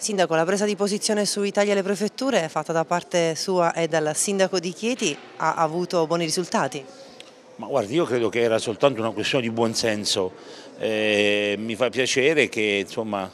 Sindaco, la presa di posizione su Italia e le prefetture fatta da parte sua e dal sindaco di Chieti ha avuto buoni risultati? Ma guardi, io credo che era soltanto una questione di buonsenso. Eh, mi fa piacere che insomma,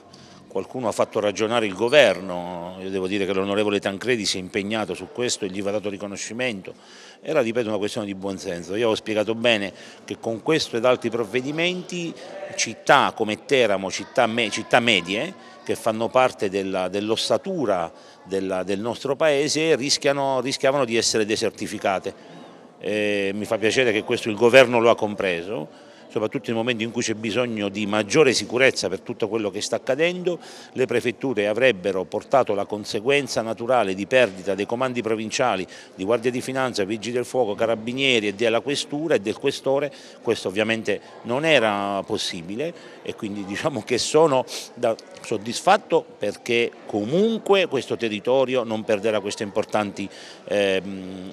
qualcuno ha fatto ragionare il governo, io devo dire che l'onorevole Tancredi si è impegnato su questo e gli va dato riconoscimento, era ripeto una questione di buonsenso, io ho spiegato bene che con questo ed altri provvedimenti città come Teramo, città, me, città medie, che fanno parte dell'ossatura dell del nostro paese rischiano, rischiavano di essere desertificate. E mi fa piacere che questo il governo lo ha compreso soprattutto nel momento in cui c'è bisogno di maggiore sicurezza per tutto quello che sta accadendo, le prefetture avrebbero portato la conseguenza naturale di perdita dei comandi provinciali di Guardia di Finanza, Vigili del Fuoco, Carabinieri e della Questura e del Questore, questo ovviamente non era possibile e quindi diciamo che sono soddisfatto perché comunque questo territorio non perderà queste importanti eh,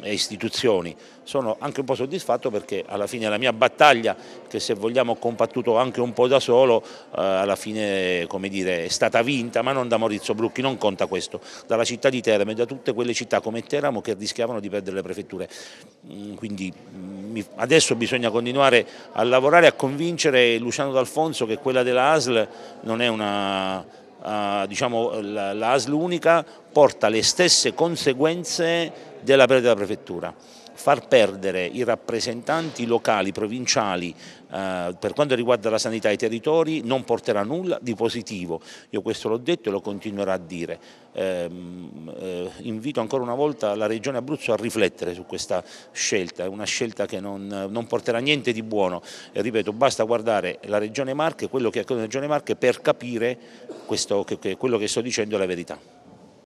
istituzioni. Sono anche un po' soddisfatto perché alla fine la mia battaglia che se vogliamo combattuto anche un po' da solo, eh, alla fine dire, è stata vinta, ma non da Maurizio Brucchi, non conta questo, dalla città di Teramo e da tutte quelle città come Teramo che rischiavano di perdere le prefetture. Mm, quindi mm, adesso bisogna continuare a lavorare, a convincere Luciano D'Alfonso che quella della ASL non è una... Uh, diciamo l'ASL unica porta le stesse conseguenze della perdita della prefettura far perdere i rappresentanti locali, provinciali, eh, per quanto riguarda la sanità ai territori, non porterà nulla di positivo. Io questo l'ho detto e lo continuerò a dire. Eh, eh, invito ancora una volta la Regione Abruzzo a riflettere su questa scelta, è una scelta che non, non porterà niente di buono. ripeto, basta guardare la Regione Marche, quello che accade nella Regione Marche per capire questo, che, che quello che sto dicendo è la verità.